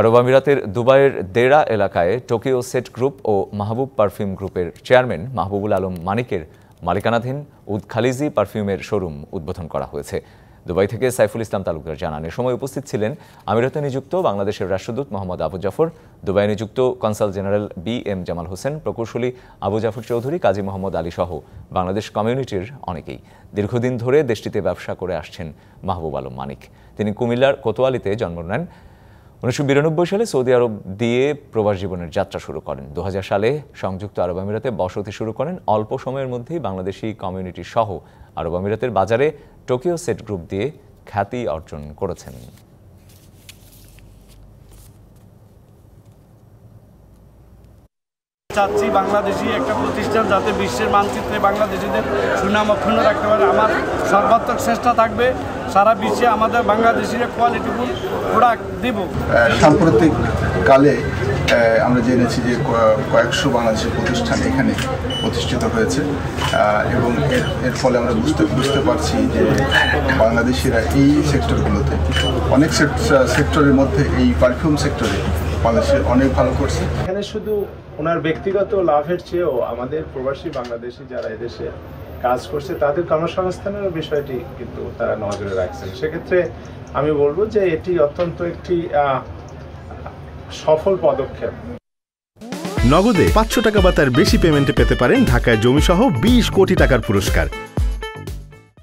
আরব আমিরাতের দুবাইয়ের দেরা এলাকায় টোকিও সেট গ্রুপ ও মাহবুব পারফিউম গ্রুপের চেয়ারম্যান মাহবুবুল আলম মানিকের মালিকানাধীন উদ খালিজি পারফিউমের শোরুম উদ্বোধন করা হয়েছে দুবাই থেকে সাইফুল ইসলাম তালুকদার জানান এ সময় উপস্থিত ছিলেন আমিরাতে নিযুক্ত বাংলাদেশের রাষ্ট্রদূত মোহাম্মদ আবু জাফর দুবাই নিযুক্ত consul general B M Jamal Hossain প্রকৌশলী আবু জাফর চৌধুরী কাজী মোহাম্মদ আলী সহ বাংলাদেশ কমিউনিটির অনেকেই দীর্ঘদিন ধরে দেশটিতে ব্যবসা করে আসছেন মাহবুব আলম মানিক তিনি কুমিল্লার কোতোয়ালিতে জন্ম নেন উনিশশো সালে সৌদি আরব দিয়ে প্রবাস জীবনের যাত্রা শুরু করেন দু সালে সংযুক্ত আরব আমিরাতে বসতি শুরু করেন অল্প সময়ের মধ্যেই বাংলাদেশি কমিউনিটি সহ আরব আমিরাতের বাজারে টোকিও সেট গ্রুপ দিয়ে খ্যাতি অর্জন করেছেন চাচ্ছি বাংলাদেশি একটা প্রতিষ্ঠান যাতে বিশ্বের মানচিত্রে বাংলাদেশিদের সুনাম অক্ষুণ্ণ রাখতে পারে আমার সর্বাত্মক চেষ্টা থাকবে সারা বিশ্বে আমাদের বাংলাদেশিরা কোয়ালিটিফুল প্রোডাক্ট দেব সাম্প্রতিক কালে আমরা জেনেছি যে কয়েকশো বাংলাদেশের প্রতিষ্ঠান এখানে প্রতিষ্ঠিত হয়েছে এবং এর এর ফলে আমরা বুঝতে বুঝতে পারছি যে বাংলাদেশিরা এই সেক্টরগুলোতে অনেক সেক্টরের মধ্যে এই পারফিউম সেক্টরে বাংলাদেশে অনেক ভালো করছে এখানে শুধু ওনার ব্যক্তিগত লাভের চেয়েও আমাদের প্রবাসী বাংলাদেশি যারা এদেশে কাজ করছে তাদের কর্মসংস্থানের বিষয়টি কিন্তু তারা নজরে রাখছেন সেক্ষেত্রে আমি বলবো যে এটি অত্যন্ত একটি সফল পদক্ষেপ নগদে পাঁচশো টাকা বা তার বেশি পেমেন্টে পেতে পারেন ঢাকায় জমিসহ বিশ কোটি টাকার পুরস্কার